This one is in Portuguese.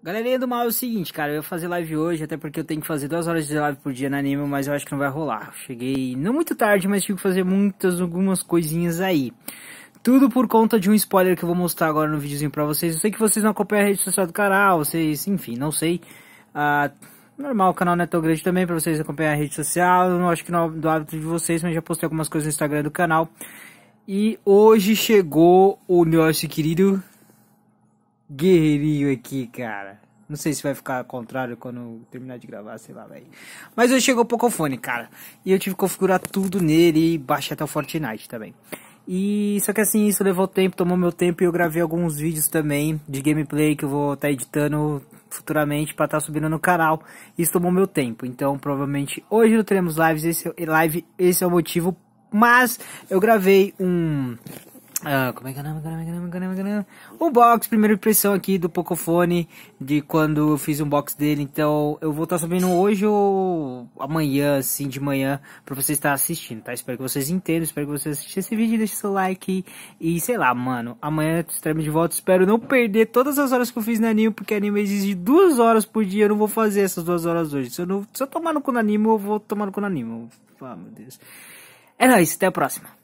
Galerinha do mal é o seguinte, cara, eu ia fazer live hoje, até porque eu tenho que fazer duas horas de live por dia na anime, mas eu acho que não vai rolar. Cheguei não muito tarde, mas tive que fazer muitas, algumas coisinhas aí. Tudo por conta de um spoiler que eu vou mostrar agora no videozinho pra vocês. Eu sei que vocês não acompanham a rede social do canal, vocês, enfim, não sei. Ah, normal, o canal não é tão grande também pra vocês acompanhar a rede social. Eu não acho que não é do hábito de vocês, mas já postei algumas coisas no Instagram do canal. E hoje chegou o nosso querido guerreirinho aqui, cara. Não sei se vai ficar ao contrário quando terminar de gravar, sei lá, velho. Mas eu chegou o Pocophone, cara. E eu tive que configurar tudo nele e baixar até o Fortnite também. E só que assim, isso levou tempo, tomou meu tempo e eu gravei alguns vídeos também de gameplay que eu vou estar tá editando futuramente para estar tá subindo no canal. Isso tomou meu tempo. Então, provavelmente hoje não teremos lives, esse é live, esse é o motivo, mas eu gravei um ah, como é que é o nome? O box, primeira impressão aqui do Pocofone, de quando eu fiz um box dele, então eu vou estar tá subindo hoje ou amanhã, assim, de manhã, pra vocês estar assistindo, tá? Espero que vocês entendam, espero que vocês assistam esse vídeo, deixe seu like e, sei lá, mano, amanhã estarei de volta, espero não perder todas as horas que eu fiz na anime, porque anime exige duas horas por dia, eu não vou fazer essas duas horas hoje, se eu, não, se eu tomar no cu na anime, eu vou tomar no cu na anime, ah, meu Deus. É nóis, até a próxima.